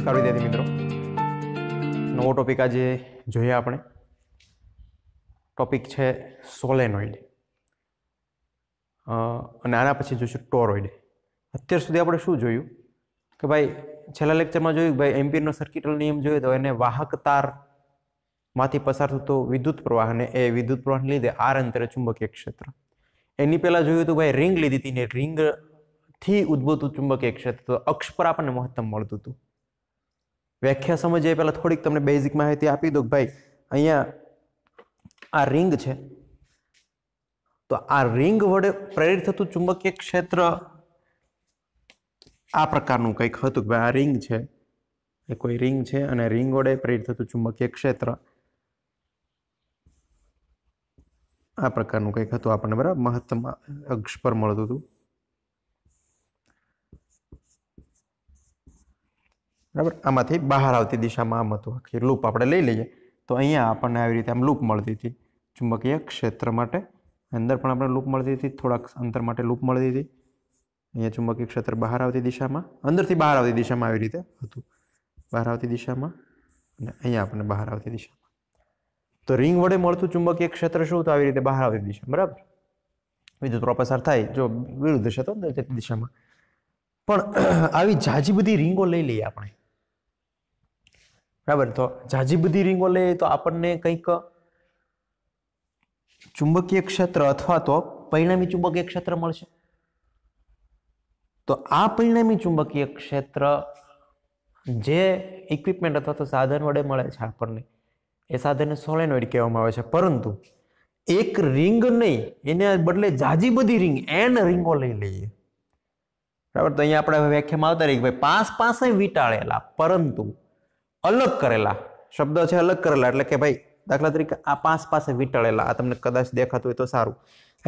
નમસ્કાર વિદ્યાર્થી મિત્રો નવો ટોપિક આજે જોઈએ આપણે ટોપિક છે સોલેનોઇડ અને આના પછી જોઈશું ટોરોઇડ અત્યાર સુધી આપણે શું જોયું કે ભાઈ છેલ્લા લેક્ચરમાં જોયું કે ભાઈ એમ્પિયરનો સર્કિટલ નિયમ જોયો તો એને વાહક તારમાંથી પસાર થતો વિદ્યુત પ્રવાહ અને એ વિદ્યુત પ્રવાહને લીધે આર અંતરે ચુંબકીય ક્ષેત્ર એની પહેલાં જોયું તો ભાઈ રિંગ લીધી હતી ને રિંગથી ઉદ્ભવતું ચુંબકીય ક્ષેત્ર તો અક્ષ પર આપણને મહત્તમ મળતું હતું વ્યાખ્યા એ પહેલાં થોડીક તમને બેઝિક માહિતી આપી દઉં ભાઈ અહીંયા આ રિંગ છે તો આ રિંગ વડે પ્રેરિત થતું ચુંબકીય ક્ષેત્ર આ પ્રકારનું કંઈક હતું કે ભાઈ આ રિંગ છે એ કોઈ રિંગ છે અને રિંગ વડે પ્રેરિત થતું ચુંબકીય ક્ષેત્ર આ પ્રકારનું કંઈક હતું આપણને બરાબર મહત્તમ અક્ષ પર મળતું હતું બરાબર આમાંથી બહાર આવતી દિશામાં આમ હતું આખી લૂપ આપણે લઈ લઈએ તો અહીંયા આપણને આવી રીતે આમ લૂપ મળતી હતી ચુંબકીય ક્ષેત્ર માટે અંદર પણ આપણે લૂપ મળતી હતી થોડાક અંતર માટે લૂપ મળતી હતી અહીંયા ચુંબકીય ક્ષેત્ર બહાર આવતી દિશામાં અંદરથી બહાર આવતી દિશામાં આવી રીતે હતું બહાર આવતી દિશામાં અને અહીંયા આપણને બહાર આવતી દિશામાં તો રિંગ વડે મળતું ચુંબકીય ક્ષેત્ર શું તો આવી રીતે બહાર આવતી દિશા બરાબર વિદ્યુત પ્રપસાર થાય જો વિરુદ્ધ છે તો દિશામાં પણ આવી જાજી બધી રિંગો લઈ લઈએ આપણે બરાબર તો જાજી બધી રીંગો લઈએ તો આપણને કંઈક ચુંબકીય ક્ષેત્ર અથવા તો પરિણામી ચુંબકીય ક્ષેત્ર મળશે તો આ પરિણામી ચુંબકીય ક્ષેત્ર જે ઇક્વિપમેન્ટ અથવા તો સાધન વડે મળે છે આપણને એ સાધનને સોલેનોઇડ કહેવામાં આવે છે પરંતુ એક રિંગ નહીં એને બદલે જાજી બધી રિંગ એન રિંગો લઈ લઈએ બરાબર તો અહીંયા આપણે વ્યાખ્યામાં આવતા રહી કે ભાઈ પાંચ પાસે વીટાળેલા પરંતુ અલગ કરેલા શબ્દ છે અલગ કરેલા એટલે કે ભાઈ દાખલા તરીકે આ પાંચ પાસે વીંટળેલા આ તમને કદાચ દેખાતું હોય તો સારું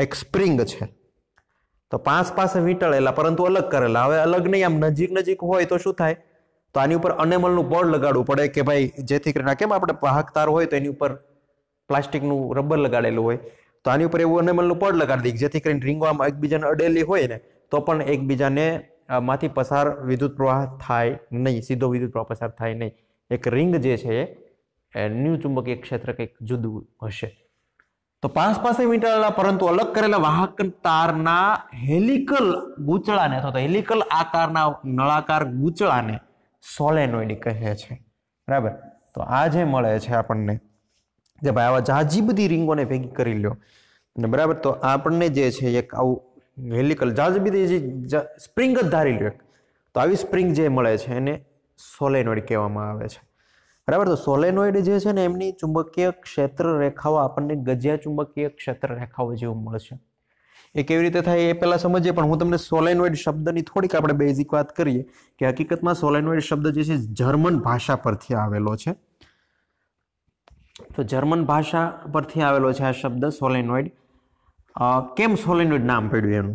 એક સ્પ્રિંગ છે તો પાંચ પાસે વીંટળેલા પરંતુ અલગ કરેલા હવે અલગ નહીં આમ નજીક નજીક હોય તો શું થાય તો આની ઉપર અનેમલનું બોર્ડ લગાડવું પડે કે ભાઈ જેથી કરીને કેમ આપણે પાહક તાર હોય તો એની ઉપર પ્લાસ્ટિકનું રબર લગાડેલું હોય તો આની ઉપર એવું અનેમલનું બોર્ડ લગાડી દઈએ જેથી કરીને રીંગો આમ એકબીજાને અડેલી હોય ને તો પણ એકબીજાને માંથી પસાર વિદ્યુત પ્રવાહ થાય નહીં સીધો વિદ્યુત પ્રવાહ પસાર થાય નહીં એક રિંગ જે છે એનું ચુંબકીય ક્ષેત્ર કંઈક જુદું હશે તો પાસ પાસે વીંટાળેલા પરંતુ અલગ કરેલા વાહક તારના હેલિકલ ગૂંચળાને અથવા તો હેલિકલ આકારના નળાકાર ગૂંચળાને સોલેનોઇડ કહે છે બરાબર તો આ જે મળે છે આપણને જે ભાઈ આવા જાજી બધી રિંગોને ભેગી કરી લ્યો અને બરાબર તો આપણને જે છે એક આવું હેલિકલ જાજી બધી જે સ્પ્રિંગ જ ધારી લ્યો એક તો આવી સ્પ્રિંગ જે મળે છે એને સોલેનોઇડ કહેવામાં આવે છે બરાબર તો સોલેનોઇડ જે છે ને એમની ચુંબકીય ક્ષેત્ર રેખાઓ આપણને ગજિયા ચુંબકીય ક્ષેત્ર રેખાઓ જેવું મળશે એ કેવી રીતે થાય એ પહેલાં સમજીએ પણ હું તમને સોલેનોઇડ શબ્દની થોડીક આપણે બેઝિક વાત કરીએ કે હકીકતમાં સોલેનોઇડ શબ્દ જે છે જર્મન ભાષા પરથી આવેલો છે તો જર્મન ભાષા પરથી આવેલો છે આ શબ્દ સોલેનોઇડ કેમ સોલેનોઇડ નામ પડ્યું એનું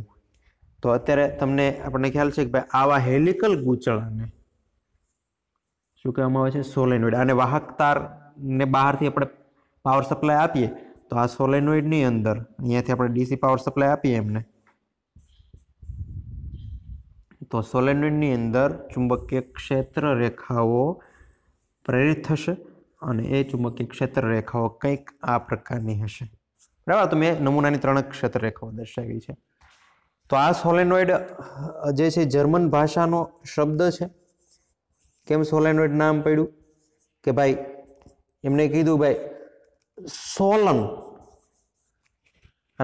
તો અત્યારે તમને આપણને ખ્યાલ છે કે ભાઈ આવા હેલિકલ ગૂંચળાને શું કહેવામાં આવે છે સોલેનોઇડ અને વાહક તારને બહારથી આપણે પાવર સપ્લાય આપીએ તો આ સોલેનોઇડની અંદર અહીંયાથી આપણે ડીસી પાવર સપ્લાય આપીએ એમને તો સોલેનોઇડની અંદર ચુંબકીય ક્ષેત્ર રેખાઓ પ્રેરિત થશે અને એ ચુંબકીય ક્ષેત્ર રેખાઓ કંઈક આ પ્રકારની હશે બરાબર તો મેં નમૂનાની ત્રણ ક્ષેત્ર રેખાઓ દર્શાવી છે તો આ સોલેનોઇડ જે છે જર્મન ભાષાનો શબ્દ છે કેમ સોલેનોઇડ નામ પડ્યું કે ભાઈ એમને કીધું ભાઈ સોલન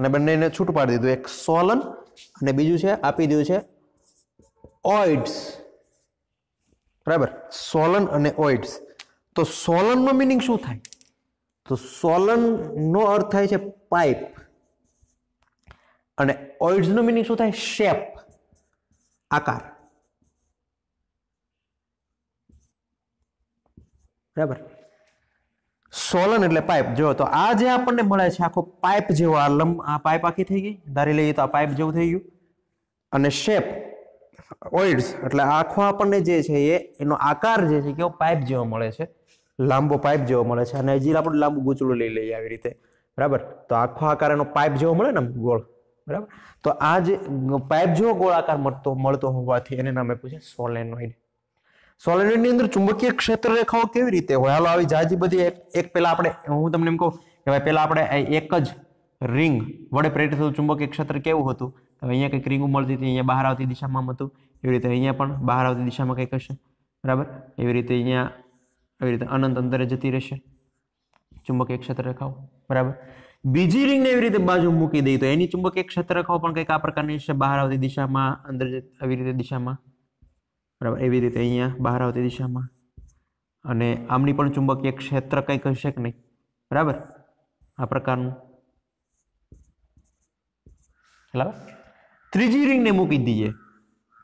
અને બંનેને છૂટ પાડી દીધું એક સોલન અને બીજું છે આપી દીધું છે ઓઇડ્સ બરાબર સોલન અને ઓઇડ્સ તો સોલનનો મિનિંગ શું થાય તો સોલનનો અર્થ થાય છે પાઇપ અને ઓઇડ્સનો મિનિંગ શું થાય શેપ આકાર બરાબર સોલન એટલે પાઇપ જો તો આ જે આપણને મળે છે આખો પાઇપ જેવો આ લંબ આ પાઇપ આખી થઈ ગઈ ધારી લઈએ તો આ પાઇપ જેવું થઈ ગયું અને શેપ ઓઇડ્સ એટલે આખો આપણને જે છે એ એનો આકાર જે છે કેવો પાઇપ જેવો મળે છે લાંબો પાઇપ જેવો મળે છે અને હજી આપણે લાંબુ ગૂંચળું લઈ લઈએ આવી રીતે બરાબર તો આખો આકાર એનો પાઇપ જેવો મળે ને ગોળ બરાબર તો આ જે પાઇપ જેવો ગોળ આકાર મળતો મળતો હોવાથી એને નામે આપ્યું છે સોલેનોઇડ સોલેનોઇડની અંદર ચુંબકીય ક્ષેત્ર રેખાઓ કેવી રીતે હોય હાલો આવી જાજી બધી એક એક પહેલાં આપણે હું તમને એમ કહું કે ભાઈ પહેલાં આપણે એક જ રિંગ વડે પ્રેરિત થતું ચુંબકીય ક્ષેત્ર કેવું હતું હવે અહીંયા કંઈક રિંગ ઉમળતી હતી અહીંયા બહાર આવતી દિશામાં હતું એવી રીતે અહીંયા પણ બહાર આવતી દિશામાં કંઈક હશે બરાબર એવી રીતે અહીંયા એવી રીતે અનંત અંતરે જતી રહેશે ચુંબકીય ક્ષેત્ર રેખાઓ બરાબર બીજી રિંગને એવી રીતે બાજુ મૂકી દઈએ તો એની ચુંબકીય ક્ષેત્ર રેખાઓ પણ કંઈક આ પ્રકારની છે બહાર આવતી દિશામાં અંદર આવી રીતે દિશામાં બરાબર એવી રીતે અહીંયા બહાર આવતી દિશામાં અને આમની પણ ચુંબકીય ક્ષેત્ર કંઈ હશે કે નહીં બરાબર આ પ્રકારનું બરાબર ત્રીજી રિંગને મૂકી દઈએ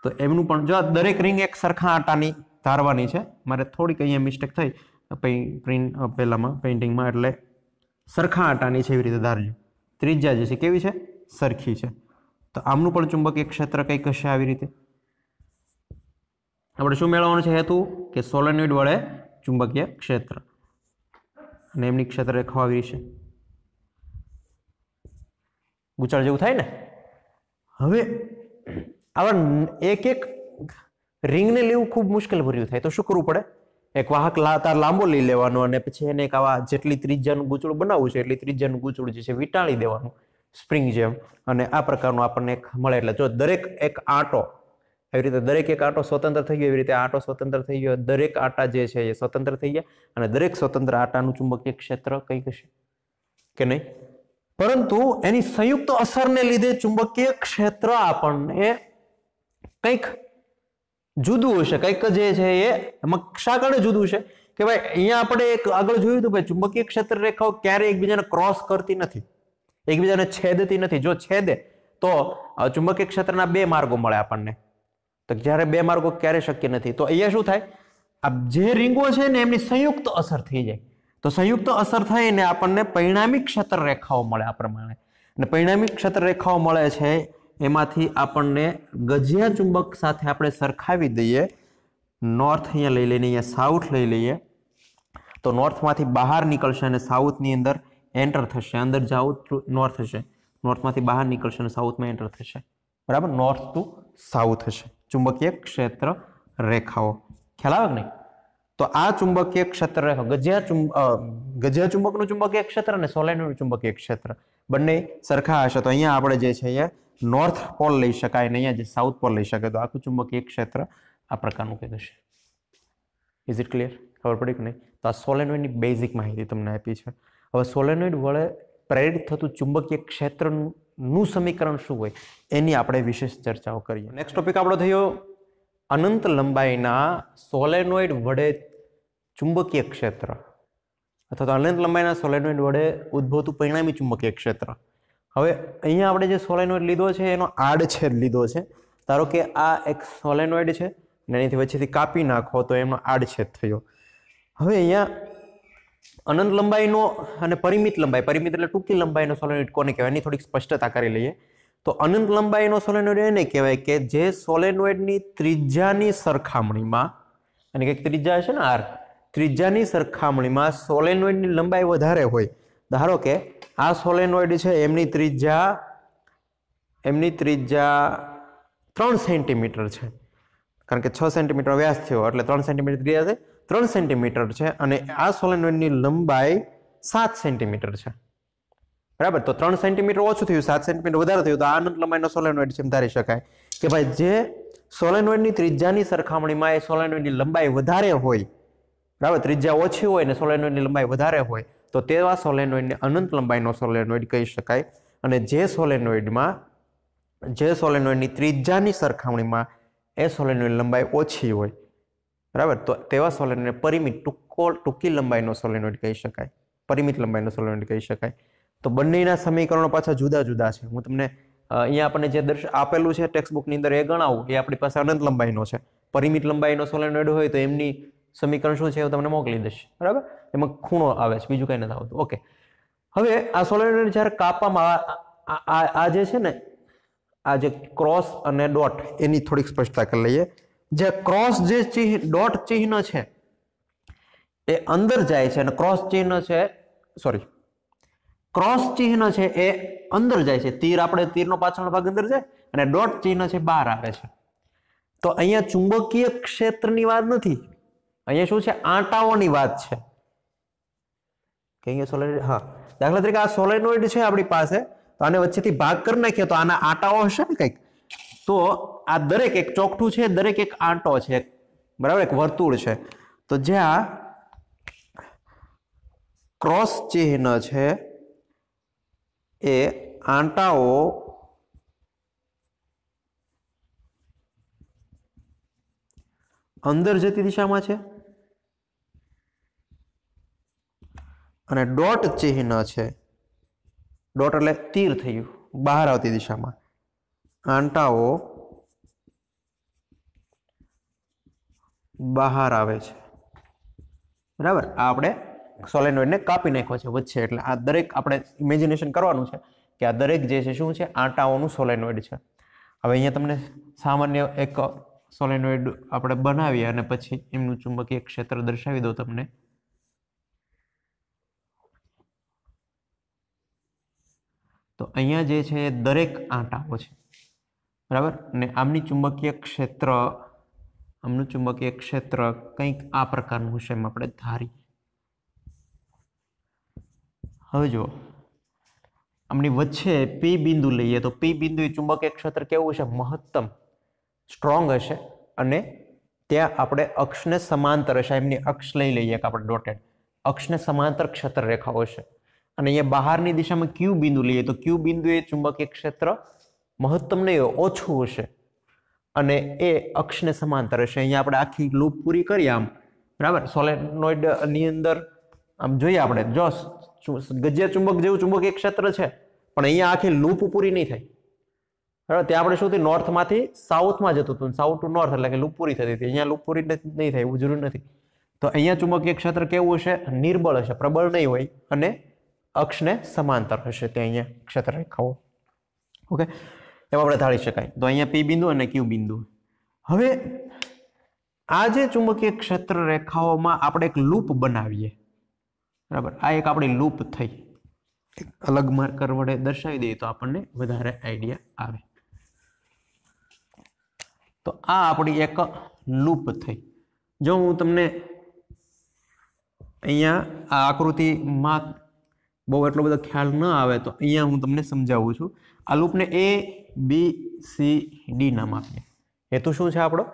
તો એમનું પણ જો દરેક રિંગ એક સરખા આટાની ધારવાની છે મારે થોડીક અહીંયા મિસ્ટેક થઈ પ્રિન્ટ પહેલામાં પેઇન્ટિંગમાં એટલે સરખા આટાની છે એવી રીતે ધારજો ત્રીજા જે છે કેવી છે સરખી છે તો આમનું પણ ચુંબકીય ક્ષેત્ર કંઈક હશે આવી રીતે આપણે શું મેળવવાનું છે હેતુ કે સોલેનોઇડ વડે ચુંબકીય ક્ષેત્ર અને એમની ક્ષેત્ર રેખાઓ આવી છે ગુચળ જેવું થાય ને હવે આવા એક એક રિંગને લેવું ખૂબ મુશ્કેલ ભર્યું થાય તો શું કરવું પડે એક વાહક તાર લાંબો લઈ લેવાનો અને પછી એને એક આવા જેટલી ત્રિજ્યાનું ગૂંચળું બનાવવું છે એટલી ત્રિજ્યાનું ગૂંચળું જે છે વીંટાળી દેવાનું સ્પ્રિંગ જેમ અને આ પ્રકારનું આપણને મળે એટલે જો દરેક એક આંટો એવી રીતે દરેક એક આંટો સ્વતંત્ર થઈ ગયો એવી રીતે આંટો સ્વતંત્ર થઈ ગયો દરેક આંટા જે છે એ સ્વતંત્ર થઈ ગયા અને દરેક સ્વતંત્ર આંટાનું ચુંબકીય ક્ષેત્ર કંઈક હશે કે નહીં પરંતુ એની સંયુક્ત અસરને લીધે ચુંબકીય ક્ષેત્ર આપણને કંઈક જુદું હશે કંઈક જે છે એ એમાં શા જુદું છે કે ભાઈ અહીંયા આપણે એક આગળ જોયું હતું ભાઈ ચુંબકીય ક્ષેત્ર રેખાઓ ક્યારેય એકબીજાને ક્રોસ કરતી નથી એકબીજાને છેદતી નથી જો છેદે તો ચુંબકીય ક્ષેત્રના બે માર્ગો મળે આપણને તો જ્યારે બે માર્ગો ક્યારેય શક્ય નથી તો અહીંયા શું થાય આ જે રીંગો છે ને એમની સંયુક્ત અસર થઈ જાય તો સંયુક્ત અસર થઈને આપણને પરિણામી ક્ષેત્ર રેખાઓ મળે આ પ્રમાણે અને પરિણામી ક્ષેત્ર રેખાઓ મળે છે એમાંથી આપણને ગજિયા ચુંબક સાથે આપણે સરખાવી દઈએ નોર્થ અહીંયા લઈ લઈને અહીંયા સાઉથ લઈ લઈએ તો નોર્થમાંથી બહાર નીકળશે અને સાઉથની અંદર એન્ટર થશે અંદર જાઉં નોર્થ હશે નોર્થમાંથી બહાર નીકળશે અને સાઉથમાં એન્ટર થશે બરાબર નોર્થ ટુ સાઉથ હશે ચુંબકીય ક્ષેત્ર રેખાઓ ખ્યાલ આવે નહીં તો આ ચુંબકીય ક્ષેત્ર રેખા ગજિયા ચુંબ ગજિયા ચુંબકનું ચુંબકીય ક્ષેત્ર અને સોલેનોઇડ ચુંબકીય ક્ષેત્ર બંને સરખા હશે તો અહીંયા આપણે જે છે અહીંયા નોર્થ પોલ લઈ શકાય અને અહીંયા જે સાઉથ પોલ લઈ શકાય તો આખું ચુંબકીય ક્ષેત્ર આ પ્રકારનું કંઈક હશે ઇઝ ઇટ ક્લિયર ખબર પડી કે નહીં તો આ સોલેનોઇડની બેઝિક માહિતી તમને આપી છે હવે સોલેનોઇડ વડે પ્રેરિત થતું ચુંબકીય ક્ષેત્રનું નું સમીકરણ શું હોય એની આપણે વિશેષ ચર્ચાઓ કરીએ નેક્સ્ટ ટોપિક આપણો થયો અનંત લંબાઈના સોલેનોઇડ વડે ચુંબકીય ક્ષેત્ર અથવા તો અનંત લંબાઈના સોલેનોઇડ વડે ઉદ્ભવતું પરિણામી ચુંબકીય ક્ષેત્ર હવે અહીંયા આપણે જે સોલેનોઇડ લીધો છે એનો આડછેદ લીધો છે ધારો કે આ એક સોલેનોઇડ છે અને એનાથી વચ્ચેથી કાપી નાખો તો એમનો આડછેદ થયો હવે અહીંયા અનંત લંબાઈનો અને પરિમિત લંબાઈ પરિમિત એટલે ટૂંકી લંબાઈનો સોલેનોઇડ કોને કહેવાય એની થોડીક સ્પષ્ટતા કરી લઈએ તો અનંત લંબાઈનો સોલેનોઇડ એને કહેવાય કે જે સોલેનોઇડની ત્રિજ્યાની સરખામણીમાં અને કંઈક ત્રિજ્યા છે ને આર ત્રિજ્યાની સરખામણીમાં સોલેનોઇડની લંબાઈ વધારે હોય ધારો કે આ સોલેનોઇડ છે એમની ત્રિજ્યા એમની ત્રિજ્યા ત્રણ સેન્ટીમીટર છે કારણ કે છ સેન્ટીમીટર વ્યાસ થયો એટલે ત્રણ સેન્ટીમીટર ત્રિજ્યા છે ત્રણ સેન્ટીમીટર છે અને આ સોલેનોઇડની લંબાઈ સાત સેન્ટીમીટર છે બરાબર તો ત્રણ સેન્ટીમીટર ઓછું થયું સાત સેન્ટીમીટર વધારે થયું તો આ અનંત લંબાઈનો સોલેનોઇડ છે એમ ધારી શકાય કે ભાઈ જે સોલેનોઇડની ત્રિજ્યાની સરખામણીમાં એ સોલેનોઇડની લંબાઈ વધારે હોય બરાબર ત્રિજ્યા ઓછી હોય ને સોલેનોઇડની લંબાઈ વધારે હોય તો તેવા સોલેનોઇડને અનંત લંબાઈનો સોલેનોઇડ કહી શકાય અને જે સોલેનોઇડમાં જે સોલેનોઇડની ત્રિજ્યાની સરખામણીમાં એ સોલેનોઇડ લંબાઈ ઓછી હોય બરાબર તો તેવા સોલેનોઇડને પરિમિત ટૂંકો ટૂંકી લંબાઈનો સોલેનોઇડ કહી શકાય પરિમિત લંબાઈનો સોલેનોઇડ કહી શકાય તો બંનેના સમીકરણો પાછા જુદા જુદા છે હું તમને અહીંયા આપણને જે દર્શ આપેલું છે ટેક્સ્ટ બુકની અંદર એ ગણાવું એ આપણી પાસે અનંત લંબાઈનો છે પરિમિત લંબાઈનો સોલેનોઇડ હોય તો એમની સમીકરણ શું છે એ તમને મોકલી દઈશ બરાબર એમાં ખૂણો આવે છે બીજું કંઈ નથી આવતું ઓકે હવે આ સોલેનોઇડ જ્યારે કાપવામાં આ જે છે ને આ જે ક્રોસ અને ડોટ એની થોડીક સ્પષ્ટતા કરી લઈએ જે ક્રોસ જે ચિહ્ન ડોટ ચિહ્ન છે એ અંદર જાય છે અને ક્રોસ ચિહ્ન છે સોરી ક્રોસ ચિહ્ન છે એ અંદર જાય છે તીર આપણે તીરનો પાછળનો ભાગ અંદર જાય અને ડોટ ચિહ્ન છે બહાર આવે છે તો અહીંયા ચુંબકીય ક્ષેત્રની વાત નથી અહીંયા શું છે આંટાઓની વાત છે કે સોલેડ હા દાખલા તરીકે આ સોલેનોઇડ છે આપણી પાસે તો આને વચ્ચેથી ભાગ કરી નાખીએ તો આના આંટાઓ હશે ને કંઈક તો આ દરેક એક ચોકઠું છે દરેક એક આંટો છે બરાબર એક વર્તુળ છે તો જ્યાં ક્રોસ ચિહ્ન છે એ આંટાઓ અંદર જતી દિશામાં છે અને ડોટ ચિહ્ન છે ડોટ એટલે તીર થયું બહાર આવતી દિશામાં આંટાઓ બહાર આવે છે બરાબર આ આપણે સોલેનોઇડને કાપી નાખ્યો છે વચ્ચે એટલે આ દરેક આપણે ઇમેજિનેશન કરવાનું છે કે આ દરેક જે છે શું છે આંટાઓનું સોલેનોઇડ છે હવે અહીંયા તમને સામાન્ય એક સોલેનોઇડ આપણે બનાવીએ અને પછી એમનું ચુંબકીય ક્ષેત્ર દર્શાવી દો તમને તો અહીંયા જે છે દરેક આંટાઓ છે બરાબર ને આમની ચુંબકીય ક્ષેત્ર આમનું ચુંબકીય ક્ષેત્ર કંઈક આ પ્રકારનું હશે એમ આપણે ધારી હવે જો આમની વચ્ચે પી બિંદુ લઈએ તો પી બિંદુ એ ચુંબકીય ક્ષેત્ર કેવું હશે મહત્તમ સ્ટ્રોંગ હશે અને ત્યાં આપણે અક્ષને સમાંતર હશે એમની અક્ષ લઈ લઈએ કે આપણે ડોટેડ અક્ષને સમાંતર ક્ષેત્ર રેખાઓ છે અને અહીંયા બહારની દિશામાં ક્યુ બિંદુ લઈએ તો ક્યુ બિંદુ એ ચુંબકીય ક્ષેત્ર મહત્તમ નહીં ઓછું હશે અને એ અક્ષને સમાંતર હશે અહીંયા આપણે આખી લૂપ પૂરી કરીએ આમ બરાબર સોલેનોઇડની અંદર આમ જોઈએ આપણે જો ગજિયા ચુંબક જેવું ચુંબકીય ક્ષેત્ર છે પણ અહીંયા આખી લૂપ પૂરી નહીં થાય બરાબર ત્યાં આપણે શું થયું નોર્થમાંથી સાઉથમાં જતું હતું સાઉથ ટુ નોર્થ એટલે કે લૂપ પૂરી થતી હતી અહીંયા લૂપ પૂરી નહીં થાય એવું જરૂર નથી તો અહીંયા ચુંબકીય ક્ષેત્ર કેવું હશે નિર્બળ હશે પ્રબળ નહીં હોય અને અક્ષને સમાંતર હશે ત્યાં અહીંયા ક્ષેત્ર રેખાઓ ઓકે એમ આપણે ધારી શકાય તો અહીંયા પી બિંદુ અને ક્યુ બિંદુ હવે આ જે ચુંબકીય ક્ષેત્ર રેખાઓમાં આપણે એક લૂપ બનાવીએ બરાબર આ એક આપણી લૂપ થઈ અલગ માર્કર વડે દર્શાવી દઈએ તો આપણને વધારે આઈડિયા આવે તો આ આપણી એક લૂપ થઈ જો હું તમને અહીંયા આ આકૃતિમાં બહુ એટલો બધો ખ્યાલ ન આવે તો અહીંયા હું તમને સમજાવું છું આ લૂપને એ બી સી ડી નામ આપીએ હેતુ શું છે આપણો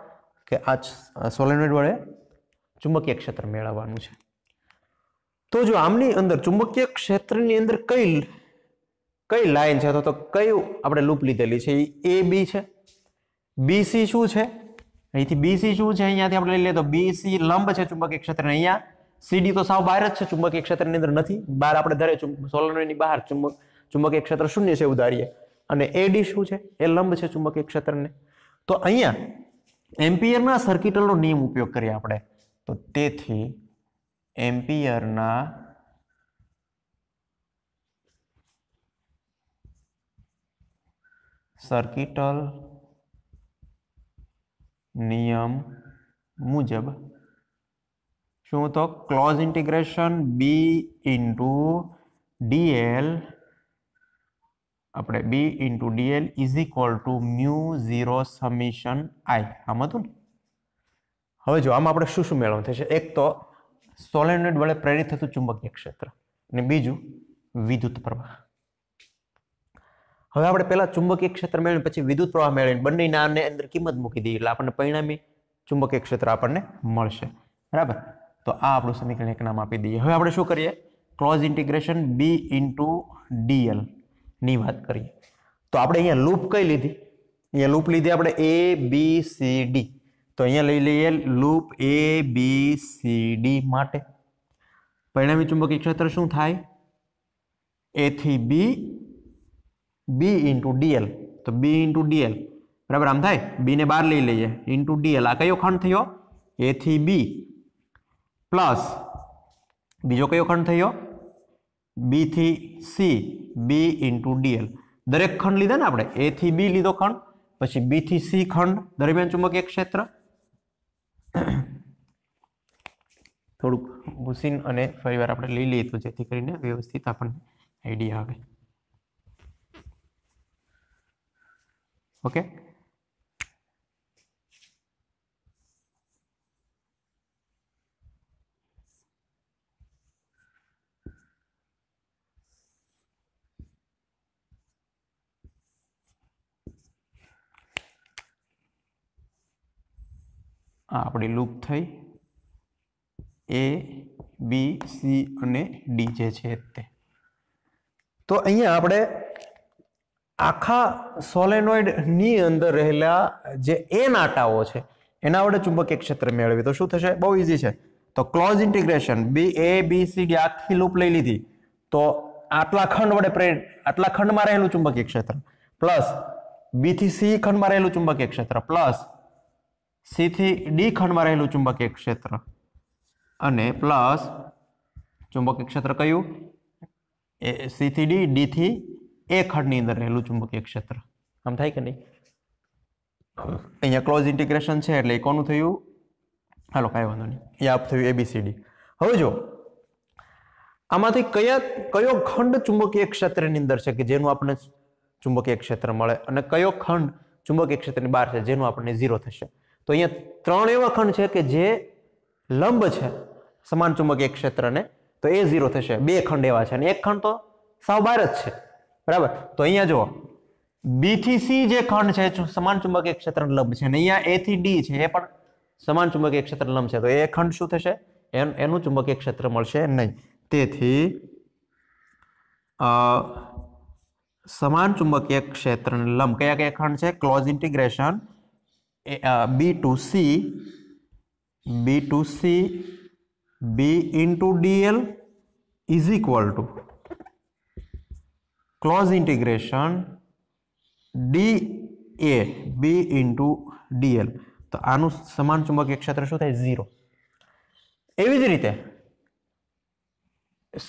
કે આ સોલેનોઇડ વડે ચુંબકીય ક્ષેત્ર મેળવવાનું છે તો જો આમની અંદર ચુંબકીય ક્ષેત્રની અંદર કઈ કઈ લાઈન છે અથવા તો કયું આપણે લૂપ લીધેલી છે એ બી છે બીસી શું છે અહીંથી બીસી શું છે અહીંયાથી આપણે લઈ લઈએ તો બીસી લંબ છે ચુંબકીય ક્ષેત્રને અહીંયા સીડી તો સાવ બહાર જ છે ચુંબકીય ક્ષેત્રની અંદર નથી બહાર આપણે ધરે સોલનની બહાર ચુંબક ચુંબકીય ક્ષેત્ર શૂન્ય છે ઉધારીએ અને एड શું છે એ લંબ છે ચુંબકીય ક્ષેત્રને તો અહિયાં એમ્પિયર ના સર્કિટલ નો નિયમ ઉપયોગ કરીએ આપણે તો તેથી એમ્પિયર ના સર્કિટલ નિયમ મુજબ શું તો ક્લોઝ ઇન્ટિગ્રેશન b * dl આપણે B into D L is equal to mu zero summation I આમ હતું ને હવે જો આમાં આપણે શું શું મેળવવાનું થશે એક તો સોલેનોઇડ વડે પ્રેરિત થતું ચુંબકીય ક્ષેત્ર અને બીજું વિદ્યુત પ્રવાહ હવે આપણે પહેલાં ચુંબકીય ક્ષેત્ર મેળવીને પછી વિદ્યુત પ્રવાહ મેળવીને બંનેનાને અંદર કિંમત મૂકી દઈએ એટલે આપણને પરિણામી ચુંબકીય ક્ષેત્ર આપણને મળશે બરાબર તો આ આપણું સમીકરણ એક નામ આપી દઈએ હવે આપણે શું કરીએ close integration B into D L ની વાત કરીએ તો આપણે અહીંયા લૂપ કઈ લીધી અહીંયા લૂપ લીધી આપણે ABCD તો અહીંયા લઈ લઈએ લૂપ ABCD માટે પરિણામી ચુંબકીય ક્ષેત્ર શું થાય A થી B B * DL તો B * DL બરાબર આમ થાય B ને બહાર લઈ લઈએ * DL આ કયો ખંડ થયો A થી B + બીજો કયો ખંડ થયો બીથી સી બી ઇન્ટુ ડીએલ દરેક ખંડ લીધા ને આપણે એથી બી લીધો ખંડ પછી બીથી સી ખંડ દરમિયાન ચુંબકીય ક્ષેત્ર થોડુંક ભૂસીન અને ફરીવાર આપણે લઈ લઈએ તો જેથી કરીને વ્યવસ્થિત આપણને આઈડિયા આવે ઓકે આ આપણી લૂપ થઈ એ બી સી અને ડી જે છે તે તો અહીંયા આપણે આખા સોલેનોઇડની અંદર રહેલા જે એન આટાઓ છે એના વડે ચુંબકીય ક્ષેત્ર મેળવી તો શું થશે બહુ ઇઝી છે તો close integration B A B C D આખી લૂપ લઈ લીધી તો આટલા ખંડ વડે પ્રેર આટલા ખંડમાં રહેલું ચુંબકીય ક્ષેત્ર પ્લસ બીથી સી ખંડમાં રહેલું ચુંબકીય ક્ષેત્ર પ્લસ સીથી ડી ખંડમાં રહેલું ચુંબકીય ક્ષેત્ર અને પ્લસ ચુંબકીય ક્ષેત્ર કયું એ સીથી ડી ડીથી એ ખંડની અંદર રહેલું ચુંબકીય ક્ષેત્ર આમ થાય કે નહીં અહીંયા ક્લોઝ ઇન્ટિગ્રેશન છે એટલે એ કોનું થયું હાલો કાંઈ વાંધો નહીં એ આપ થયું એબીસીડી હવે જો આમાંથી કયા કયો ખંડ ચુંબકીય ક્ષેત્રની અંદર છે કે જેનું આપણને ચુંબકીય ક્ષેત્ર મળે અને કયો ખંડ ચુંબકીય ક્ષેત્રની બહાર છે જેનું આપણને ઝીરો થશે તો અહીંયા ત્રણ એવા ખંડ છે કે જે લંબ છે સમાન ચુંબકીય ક્ષેત્રને તો એ ઝીરો થશે બે ખંડ એવા છે અને એક ખંડ તો સાવ બહાર જ છે બરાબર તો અહીંયા જુઓ બી થી સી જે ખંડ છે સમાન ચુંબકીય ક્ષેત્ર લંબ છે અને અહીંયા એ થી ડી છે એ પણ સમાન ચુંબકીય ક્ષેત્ર લંબ છે તો એ ખંડ શું થશે એનું ચુંબકીય ક્ષેત્ર મળશે નહીં તેથી સમાન ચુંબકીય ક્ષેત્રને લંબ કયા કયા ખંડ છે close integration B to C B to C B into D L is equal to close integration D A B into D L તો આનું સમાન ચુંબકીય ક્ષેત્ર શું થાય ઝીરો એવી જ રીતે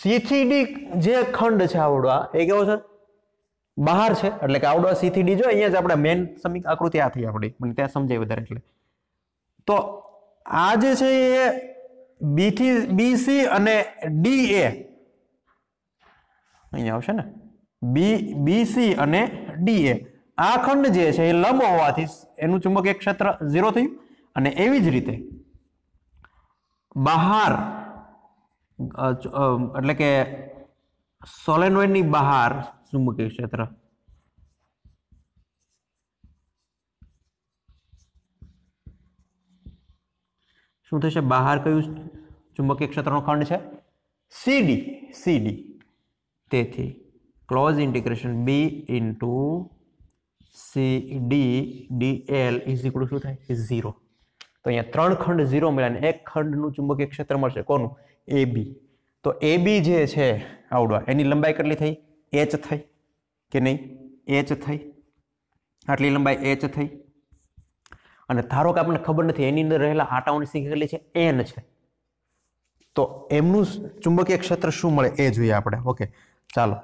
સીથી ડી જે ખંડ છે આવડો આ એ કેવો છે બહાર છે એટલે કે આવડો સીથી ડી જો અહીંયા જ આપણે મેન સમીક આકૃતિ આ થઈ આપણી મને ત્યાં સમજાય વધારે એટલે તો આ જે છે એ બીથી બી સી અને ડી એ અહીંયા આવશે ને બી બી સી અને ડી એ આ ખંડ જે છે એ લંબ હોવાથી એનું ચુંબકીય ક્ષેત્ર ઝીરો થયું અને એવી જ રીતે બહાર એટલે કે સોલેનોઇડની બહાર ચુંબકીય ક્ષેત્ર શું થશે બહાર કયું ચુંબકીય ક્ષેત્રનો ખંડ છે સીડી સીડી તેથી close integration B into C D D L is equal શું થાય ઝીરો તો અહીંયા ત્રણ ખંડ ઝીરો મળ્યા અને એક ખંડનું ચુંબકીય ક્ષેત્ર મળશે કોનું એ બી તો એ બી જે છે આવડવા એની લંબાઈ કેટલી થઈ એચ થઈ કે નહીં એચ થઈ આટલી લંબાઈ એચ થઈ અને ધારો કે આપણને ખબર નથી એની અંદર રહેલા આટાઓની સંખ્યા કેટલી છે એન છે તો એમનું ચુંબકીય ક્ષેત્ર શું મળે એ જોઈએ આપણે ઓકે ચાલો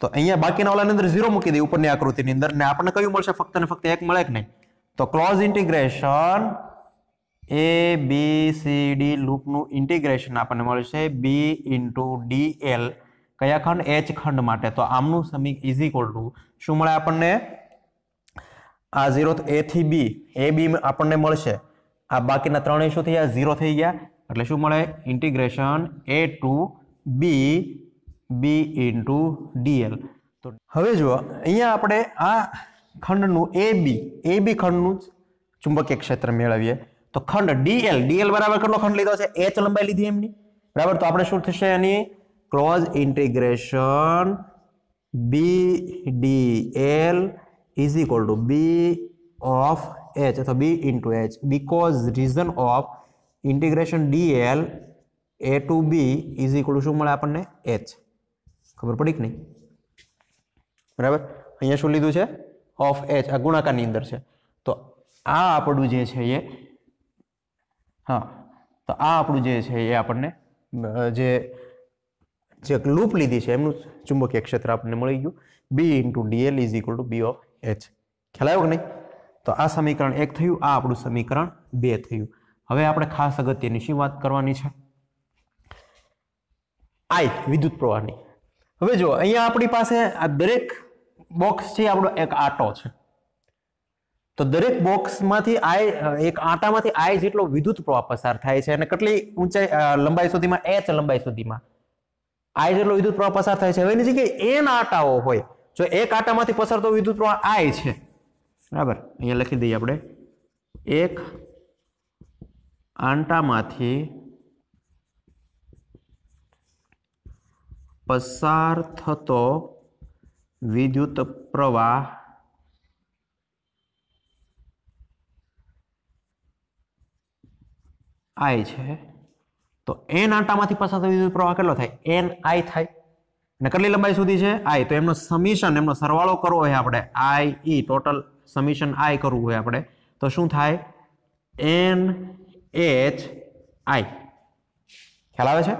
તો અહીંયા બાકીના ઓલાની અંદર ઝીરો મૂકી દઈએ ઉપરની આકૃતિની અંદર ને આપણને કયું મળશે ફક્ત ને ફક્ત એક મળે કે નહીં તો close integration A B C D લૂપનું ઇન્ટિગ્રેશન આપણને મળશે બી ઇન્ટુ ડી એલ કયા ખંડ એચ ખંડ માટે તો આમનું સમીક ઇઝ ઇક્વલ ટુ શું મળે આપણને આ ઝીરો એ થી બી એ બી આપણને મળશે આ બાકીના ત્રણેય શું થઈ ગયા ઝીરો થઈ ગયા એટલે શું મળે integration A to B B into D L તો હવે જુઓ અહીંયા આપણે આ ખંડનું એ બી એ બી ખંડનું જ ચુંબકીય ક્ષેત્ર મેળવીએ તો ખંડ ડીએલ ડીએલ બરાબર કેટલો ખંડ લીધો છે એચ લંબાઈ લીધી એમની બરાબર તો આપણે શું થશે એની close integration B D L is equal to B of H અથવા B into H because reason of integration D L A to B is equal શું મળે આપણને એચ ખબર પડી કે નહીં બરાબર અહીંયા શું લીધું છે ઓફ એચ આ ગુણાકારની અંદર છે તો આ આપણું જે છે એ હા તો આ આપણું જે છે એ આપણને જે જે લૂપ લીધી છે એમનું ચુંબકીય ક્ષેત્ર આપણને મળી ગયું B into D L is equal to B of H ખ્યાલ આવ્યો કે નહીં તો આ સમીકરણ એક થયું આ આપણું સમીકરણ બે થયું હવે આપણે ખાસ અગત્યની શું વાત કરવાની છે આઈ વિદ્યુત પ્રવાહની હવે જો અહીંયા આપણી પાસે આ દરેક બોક્સ છે આપણો એક આટો છે તો દરેક બોક્સમાંથી આય એક આટામાંથી આય જેટલો વિદ્યુત પ્રવાહ પસાર થાય છે અને કેટલી ઊંચાઈ લંબાઈ સુધીમાં એચ લંબાઈ સુધીમાં આઈ જેટલો વિદ્યુત પ્રવાહ પસાર થાય છે હવે એની જગ્યાએ એન આટાઓ હોય જો એક આટામાંથી પસારતો વિદ્યુત પ્રવાહ આઈ છે બરાબર અહીંયા લખી દઈએ આપણે એક આંટામાંથી પસાર થતો વિદ્યુત પ્રવાહ આય છે તો એન આંટામાંથી પસાર થતો વિદ્યુત પ્રવાહ કેટલો થાય એન આઈ થાય અને કેટલી લંબાઈ સુધી છે આઈ તો એમનો સમિશન એમનો સરવાળો કરવો હોય આપણે આઈ ઈ ટોટલ સમિશન આઈ કરવું હોય આપણે તો શું થાય એન એચ આઈ ખ્યાલ આવે છે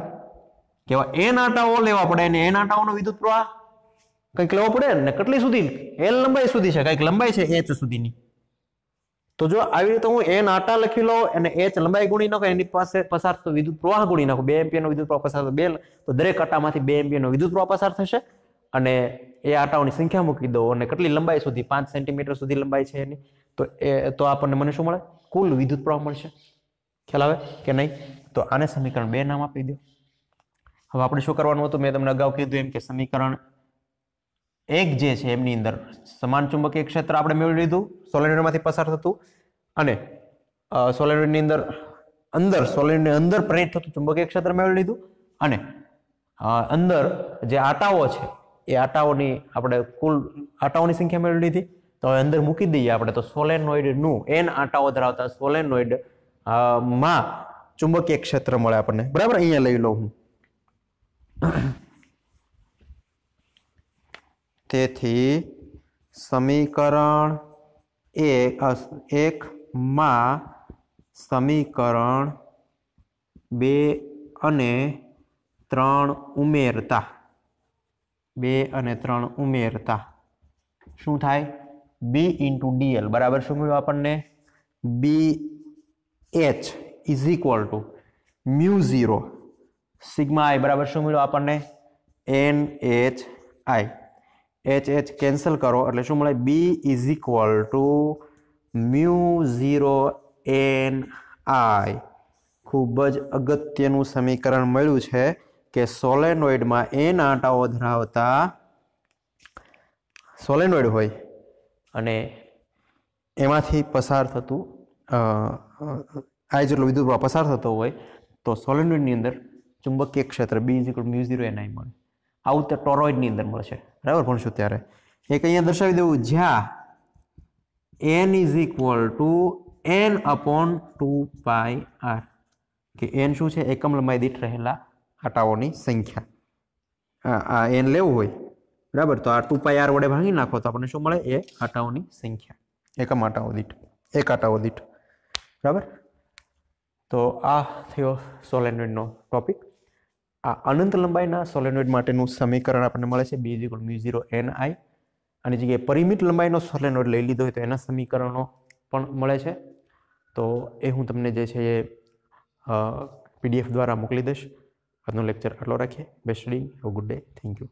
કેવા એન આંટાઓ લેવા પડે અને એન આંટાઓનો વિદ્યુત પ્રવાહ કંઈક લેવો પડે ને કેટલી સુધી એલ લંબાઈ સુધી છે કંઈક લંબાઈ છે એચ સુધીની તો જો આવી રીતે હું એન આટા લખી લઉં અને એચ લંબાઈ ગુણી નાખો એની પાસે પસાર થતો વિદ્યુત પ્રવાહ ગુણી નાખો બે એમ્પિયરનો વિદ્યુત પ્રવાહ પસાર બે તો દરેક આટામાંથી બે એમ્પિયરનો વિદ્યુત પ્રવાહ પસાર થશે અને એ આટાઓની સંખ્યા મૂકી દો અને કેટલી લંબાઈ સુધી પાંચ સેન્ટીમીટર સુધી લંબાઈ છે એની તો એ તો આપણને મને શું મળે કુલ વિદ્યુત પ્રવાહ મળશે ખ્યાલ આવે કે નહીં તો આને સમીકરણ બે નામ આપી દો હવે આપણે શું કરવાનું હતું મેં તમને અગાઉ કીધું એમ કે સમીકરણ એક જે છે એમની અંદર સમાન ચુંબકીય ક્ષેત્ર આપણે મેળવી લીધું સોલેનોઇડમાંથી પસાર થતું અને સોલેનોઇડની અંદર અંદર સોલેનોઇડની અંદર પ્રેરિત થતું ચુંબકીય ક્ષેત્ર મેળવી લીધું અને અંદર જે આટાઓ છે એ આટાઓની આપણે કુલ આટાઓની સંખ્યા મેળવી લીધી તો હવે અંદર મૂકી દઈએ આપણે તો સોલેનોઇડનું એન આટાઓ ધરાવતા સોલેનોઇડ માં ચુંબકીય ક્ષેત્ર મળે આપણને બરાબર અહીંયા લઈ લઉં હું તેથી સમીકરણ એક માં સમીકરણ બે અને ત્રણ ઉમેરતા બે અને ત્રણ ઉમેરતા શું થાય બી ઇન્ટુ ડીએલ બરાબર શું મળ્યું આપણને B H is equal to mu zero sigma I બરાબર શું મળ્યું આપણને N H I H H cancel કરો એટલે શું મળે B is equal to mu zero N I ખૂબ જ અગત્યનું સમીકરણ મળ્યું છે કે સોલેનોઇડમાં એન આંટાઓ ધરાવતા સોલેનોઇડ હોય અને એમાંથી પસાર થતું આ જેટલો વિદ્યુત પસાર થતો હોય તો સોલેનોઇડની અંદર ચુંબકીય ક્ષેત્ર B is equal mu zero N I મળે આવું તે ટોરોઇડની અંદર મળે છે બરાબર ભણશું ત્યારે એક અહીંયા દર્શાવી દેવું જ્યાં N is equal to N upon two pi R કે એન શું છે એકમ લંબાઈ દીઠ રહેલા આટાઓની સંખ્યા આ એન લેવું હોય બરાબર તો આ ટુ પાય આર વડે ભાંગી નાખો તો આપણને શું મળે એ આટાઓની સંખ્યા એકમ આટાઓ દીઠ એક આટાઓ દીઠ બરાબર તો આ થયો સોલેનોઇડનો ટોપિક આ અનંત લંબાઈના સોલેનોઇડ માટેનું સમીકરણ આપણને મળે છે B is mu zero N I અને જગ્યાએ પરિમિત લંબાઈનો સોલેનોઇડ લઈ લીધો હોય તો એના સમીકરણો પણ મળે છે તો એ હું તમને જે છે એ પીડીએફ દ્વારા મોકલી દઈશ આજનો લેક્ચર આટલો રાખીએ બેસ્ટ ડી have good day thank you